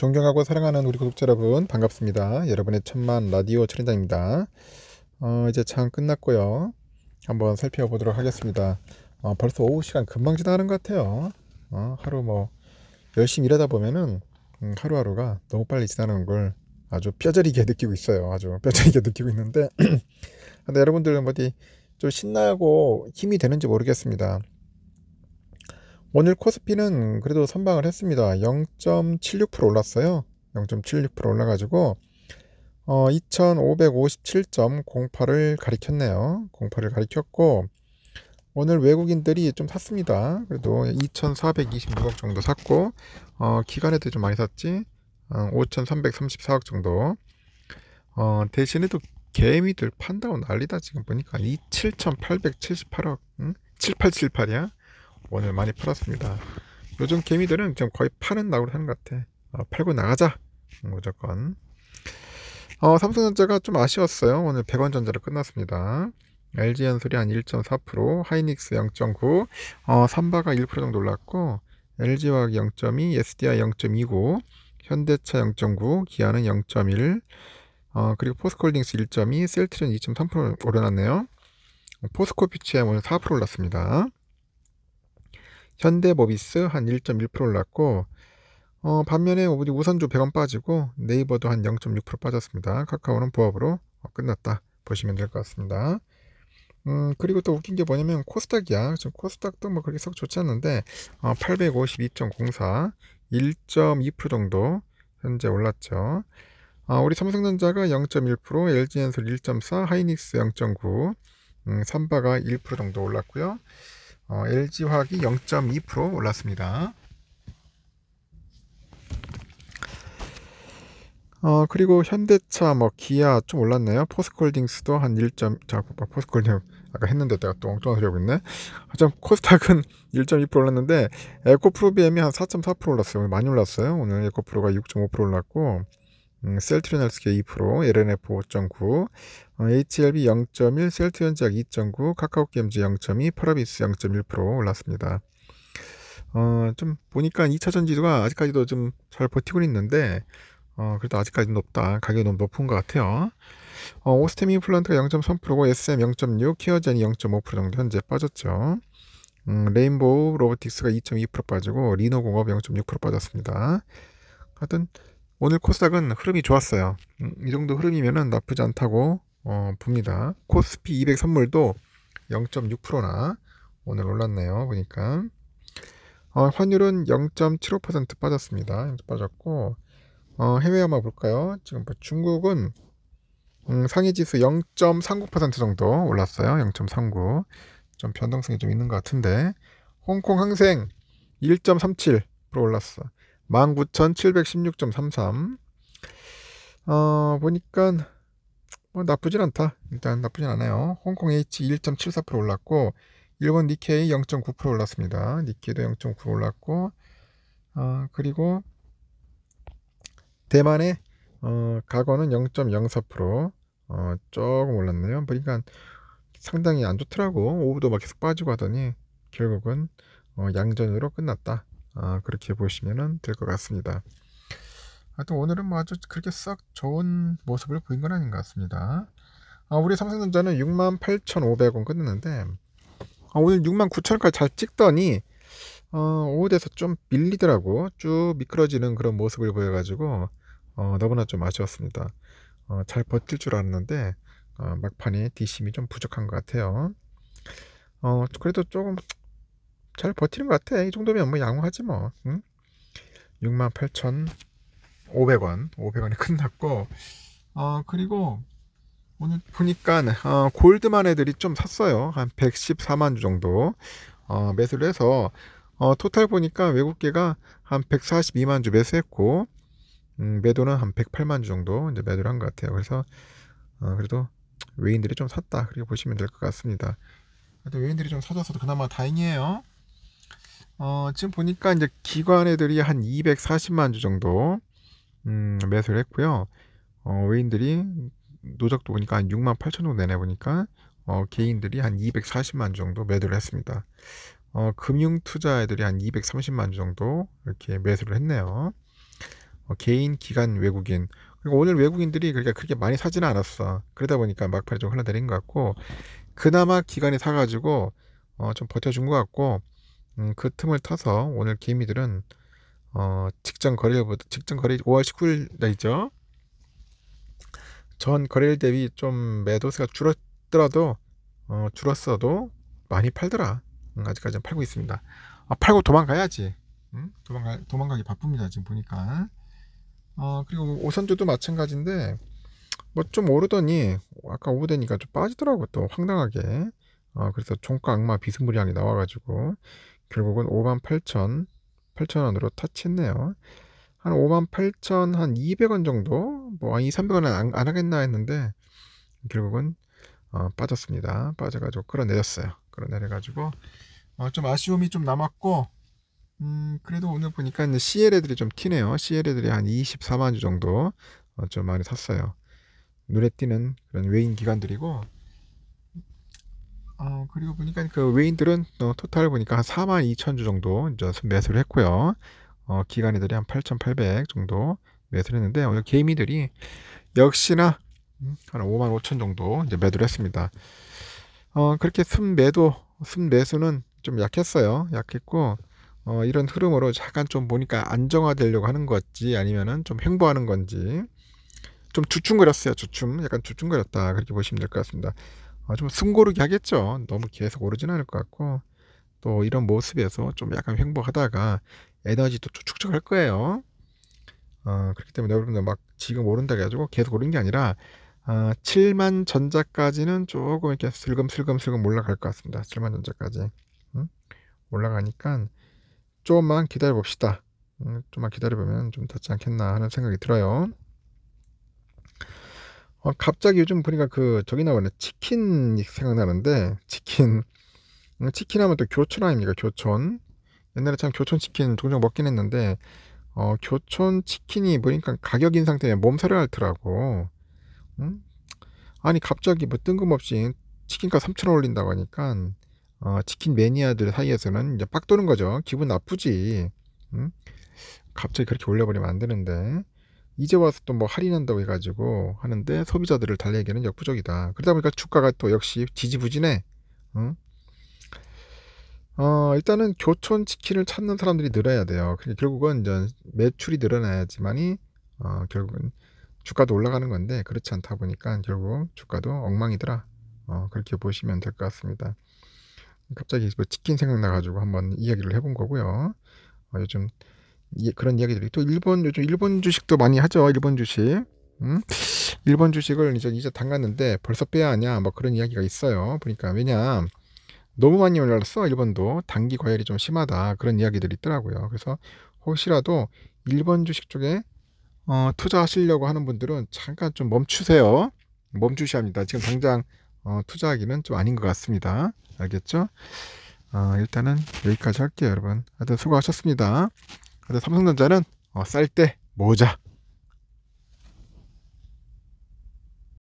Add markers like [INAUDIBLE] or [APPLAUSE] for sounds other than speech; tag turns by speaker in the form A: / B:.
A: 존경하고 사랑하는 우리 구독자 여러분 반갑습니다. 여러분의 천만 라디오 촬영장입니다. 어, 이제 장 끝났고요. 한번 살펴보도록 하겠습니다. 어, 벌써 오후 시간 금방 지나가는 것 같아요. 어, 하루 뭐 열심히 일하다 보면은 음, 하루하루가 너무 빨리 지나는 걸 아주 뼈저리게 느끼고 있어요. 아주 뼈저리게 [LAUGHS] 느끼고 있는데 [CLEARS THROAT] 근데 여러분들은 어디 좀 신나고 힘이 되는지 모르겠습니다. 오늘 코스피는 그래도 선방을 했습니다. 0.76% 올랐어요. 0.76% 올라가지고 어, 2557.08을 가리켰네요. 08을 가리켰고 오늘 외국인들이 좀 샀습니다. 그래도 2426억 정도 샀고 어, 기간에도 좀 많이 샀지 어, 5334억 정도 어, 대신에 도 개미들 판다고 난리다 지금 보니까 2 7878억 응? 7878이야 오늘 많이 팔았습니다. 요즘 개미들은 지금 거의 파는 낙으로 사는것 같아. 어, 팔고 나가자. 무조건. 어, 삼성전자가 좀 아쉬웠어요. 오늘 100원전자로 끝났습니다. LG 연소리 한 1.4%, 하이닉스 0.9, 어, 삼바가 1% 정도 올랐고, LG화학 0.2, SDI 0.29, 현대차 0.9, 기아는 0.1, 어, 그리고 포스콜딩스 1.2, 셀트리온 2.3%오려났네요 포스코피치엠 오늘 4% 올랐습니다. 현대모비스 한 1.1% 올랐고 어, 반면에 오브디 우선주 100원 빠지고 네이버도 한 0.6% 빠졌습니다. 카카오는 부합으로 어, 끝났다 보시면 될 것 같습니다. 음, 그리고 또 웃긴 게 뭐냐면 코스닥이야. 지금 코스닥도 뭐 그렇게 썩 좋지 않는데 어, 852.04 1.2% 정도 현재 올랐죠. 아, 우리 삼성전자가 0.1%, LG엔솔 1.4, 하이닉스 0.9, 음, 삼바가 1% 정도 올랐고요. 어, LG화학이 0.2% 올랐습니다. 어, 그리고 현대차, 뭐, 기아 좀 올랐네요. 포스콜딩스도 한1 자, 아, 포스콜딩, 아까 했는데 내가 또 엉뚱한 소리 하고 있네. 참, 코스닥은 1.2% [LAUGHS] 올랐는데, 에코프로비엠이 한 4.4% 올랐어요. 많이 올랐어요. 오늘 에코프로가 6.5% 올랐고, 음, 셀트리온헬스케 2%, LNF 5.9, 어, HLB 0.1, 셀트리온작 2.9, 카카오게임즈 0.2, 파라비스 0.1% 올랐습니다. 어, 좀 보니까 2차 전지도가 아직까지도 좀 잘 버티고 있는데 어, 그래도 아직까지 높다. 가격이 너무 높은 것 같아요. 어, 오스템미 플란트가 0.3%고 SM 0.6, 키어젠이 0.5% 정도 현재 빠졌죠. 음, 레인보우 로보틱스가 2.2% 빠지고 리노공업 0.6% 빠졌습니다. 하여튼 오늘 코스닥은 흐름이 좋았어요. 음, 이 정도 흐름이면 나쁘지 않다고 어, 봅니다. 코스피 200 선물도 0.6%나 오늘 올랐네요. 보니까 어, 환율은 0.75% 빠졌습니다. 빠졌고 어, 해외 한번 볼까요? 지금 뭐 중국은 음, 상위지수0.39% 정도 올랐어요. 0.39. 좀 변동성이 좀 있는 것 같은데 홍콩 항생 1.37% 올랐어. 19,716.33. 어, 보니까 뭐 나쁘진 않다. 일단 나쁘진 않아요. 홍콩 H 1.74% 올랐고 일본 니케이 0.9% 올랐습니다. 니케이도 0.9% 올랐고 어, 그리고 대만의 어, 가거는 0.04% 어, 조금 올랐네요. 그러니까 상당히 안 좋더라고. 오후도 막 계속 빠지고 하더니 결국은 어, 양전으로 끝났다. 아, 그렇게 보시면 될 것 같습니다. 하여튼 오늘은 뭐 아주 그렇게 썩 좋은 모습을 보인 건 아닌 것 같습니다. 아, 우리 삼성전자는 68,500원 끝났는데 아, 오늘 69,000원까지 잘 찍더니 어, 오후돼서좀 밀리더라고 쭉 미끄러지는 그런 모습을 보여가지고 어, 너무나 좀 아쉬웠습니다. 어, 잘 버틸 줄 알았는데 어, 막판에 디심이 좀 부족한 것 같아요. 어, 그래도 조금 잘 버티는 것 같아. 이 정도면 뭐 양호하지 뭐. 응? 68,500원. 500원에 끝났고. 어, 그리고 오늘 보니까 네, 어, 골드만 애들이 좀 샀어요. 한 114만 주 정도 어, 매수를 해서 어, 토탈 보니까 외국계가 한 142만 주 매수했고 음, 매도는 한 108만 주 정도 이제 매도를 한 것 같아요. 그래서 어, 그래도 외인들이 좀 샀다 그렇게 보시면 될 것 같습니다. 외인들이 좀 사줘서도 그나마 다행이에요. 어, 지금 보니까 이제 기관 애들이 한 240만 주 정도 음, 매수를 했고요. 어, 외인들이 노적도 보니까 한 6만 8천 원 내내 보니까 어, 개인들이 한 240만 주 정도 매도를 했습니다. 어, 금융 투자 애들이 한 230만 주 정도 이렇게 매수를 했네요. 어, 개인, 기관, 외국인 그리고 오늘 외국인들이 그러니 그렇게 많이 사지는 않았어. 그러다 보니까 막판에 좀 흘러내린 것 같고 그나마 기관이 사가지고 어, 좀 버텨준 것 같고 음, 그 틈을 타서 오늘 개미들은 어, 직전 거래일보다 직전 거래일 5월 19일 날이죠. 전 거래일 대비 좀 매도세가 줄었더라도 어, 줄었어도 많이 팔더라. 음, 아직까지는 팔고 있습니다. 아, 팔고 도망가야지. 음? 도망가 도망가기 바쁩니다. 지금 보니까. 어, 그리고 오선주도 마찬가지인데 뭐 좀 오르더니 아까 오후 되니까 좀 빠지더라고 또 황당하게. 어, 그래서 종가 악마 비스무리하게 나와가지고 결국은 5만 8 0 0 0 원으로 터치했네요. 한5 8 0 0천한 200원 정도 뭐이 아, 300원은 안, 안, 하겠나 했는데 결국은 어, 빠졌습니다. 빠져가지고 끌어내렸어요. 끌어내려가지고 어, 좀 아쉬움이 좀 남았고 음, 그래도 오늘 보니까 CL 애들이 좀 튀네요. CL 애들이 한 24만 주 정도 어, 좀 많이 샀어요. 눈에 띄는 그런 외인 기관들이고 어, 그리고 보니까 그 외인들은 어, 토탈 보니까 한 4만 2천 주 정도 이제 매수를 했고요. 어, 기간이들이한 8,800 정도 매수를 했는데 오늘 개미들이 역시나 음, 한 5만 5천 정도 이제 매도를 했습니다. 어, 그렇게 순매도, 순매수는 좀 약했어요. 약했고 어, 이런 흐름으로 약간 좀 보니까 안정화되려고 하는 건지 아니면은 좀 횡보하는 건지 좀 주춤거렸어요. 주춤, 약간 주춤거렸다 그렇게 보시면 될 것 같습니다. 아주 뭐 숨고르게 하겠죠. 너무 계속 오르진 않을 것 같고 또 이런 모습에서 좀 약간 횡보하다가 에너지도 축적할 거예요. 어, 그렇기 때문에 여러분들 막 지금 오른다 해가지고 계속 오른 게 아니라 아, 7만 전자까지는 조금 이렇게 슬금슬금슬금 올라갈 것 같습니다. 7만 전자까지 음? 올라가니까 조금만 기다려 봅시다. 음, 좀만 기다려보면 좀 닿지 않겠나 하는 생각이 들어요. 어, 갑자기 요즘 보니까 그 저기 나오네 치킨 이 생각나는데 치킨 음, 치킨 하면 또 교촌 아닙니까 교촌 옛날에 참 교촌 치킨 종종 먹긴 했는데 어, 교촌 치킨이 보니까 가격 인상 때문에 몸살을 앓더라고 응? 음? 아니 갑자기 뭐 뜬금없이 치킨값 3천원 올린다고 하니까 어, 치킨 매니아들 사이에서는 이제 빡 도는 거죠 기분 나쁘지 응? 음? 갑자기 그렇게 올려버리면 안 되는데 이제 와서 또 뭐 할인한다고 해가지고 하는데 음. 소비자들을 달래기에는 역부족이다. 그러다 보니까 주가가 또 역시 지지부진해. 응? 어, 일단은 교촌 치킨을 찾는 사람들이 늘어야 돼요. 그러니까 결국은 이제 매출이 늘어나야지만이 어, 결국은 주가도 올라가는 건데 그렇지 않다 보니까 결국 주가도 엉망이더라. 어, 그렇게 보시면 될 것 같습니다. 갑자기 뭐 치킨 생각나가지고 한번 이야기를 해본 거고요. 어, 요즘 예, 그런 이야기들이 또 일본 요즘 일본 주식도 많이 하죠. 일본 주식. 음? 일본 주식을 이제 이제 담갔는데 벌써 빼야 하냐 뭐 그런 이야기가 있어요. 보니까 왜냐 너무 많이 올랐어 일본도 단기 과열이 좀 심하다 그런 이야기들이 있더라고요. 그래서 혹시라도 일본 주식 쪽에 어, 투자하시려고 하는 분들은 잠깐 좀 멈추세요. 멈추셔야 합니다. 지금 당장 어, 투자하기는 좀 아닌 것 같습니다. 알겠죠? 어, 일단은 여기까지 할게요, 여러분. 하여튼 수고하셨습니다. 근데 삼성전자는 어, 쌀때 모자